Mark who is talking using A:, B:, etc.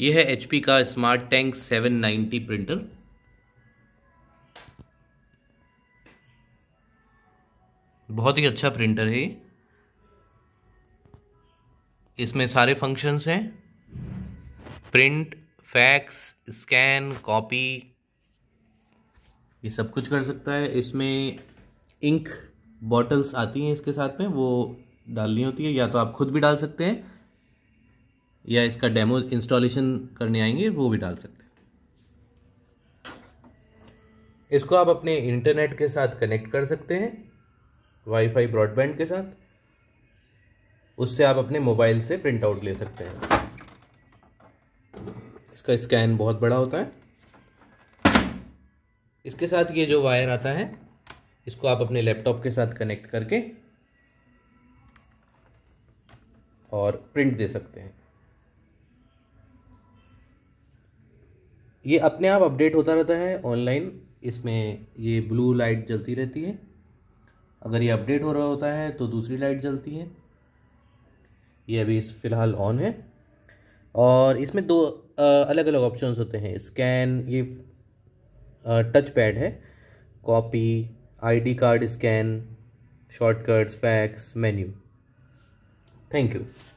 A: ये है एच का स्मार्ट टैंक 790 प्रिंटर बहुत ही अच्छा प्रिंटर है इसमें सारे फंक्शंस हैं प्रिंट फैक्स स्कैन कॉपी ये सब कुछ कर सकता है इसमें इंक बॉटल्स आती हैं इसके साथ में वो डालनी होती है या तो आप खुद भी डाल सकते हैं या इसका डेमो इंस्टॉलेशन करने आएंगे वो भी डाल सकते हैं इसको आप अपने इंटरनेट के साथ कनेक्ट कर सकते हैं वाईफाई ब्रॉडबैंड के साथ उससे आप अपने मोबाइल से प्रिंट आउट ले सकते हैं इसका स्कैन बहुत बड़ा होता है इसके साथ ये जो वायर आता है इसको आप अपने लैपटॉप के साथ कनेक्ट करके और प्रिंट दे सकते हैं ये अपने आप अपडेट होता रहता है ऑनलाइन इसमें ये ब्लू लाइट जलती रहती है अगर ये अपडेट हो रहा होता है तो दूसरी लाइट जलती है ये अभी इस फ़िलहाल ऑन है और इसमें दो अलग अलग ऑप्शंस होते हैं स्कैन ये टच पैड है copy ID card scan shortcuts fax menu thank you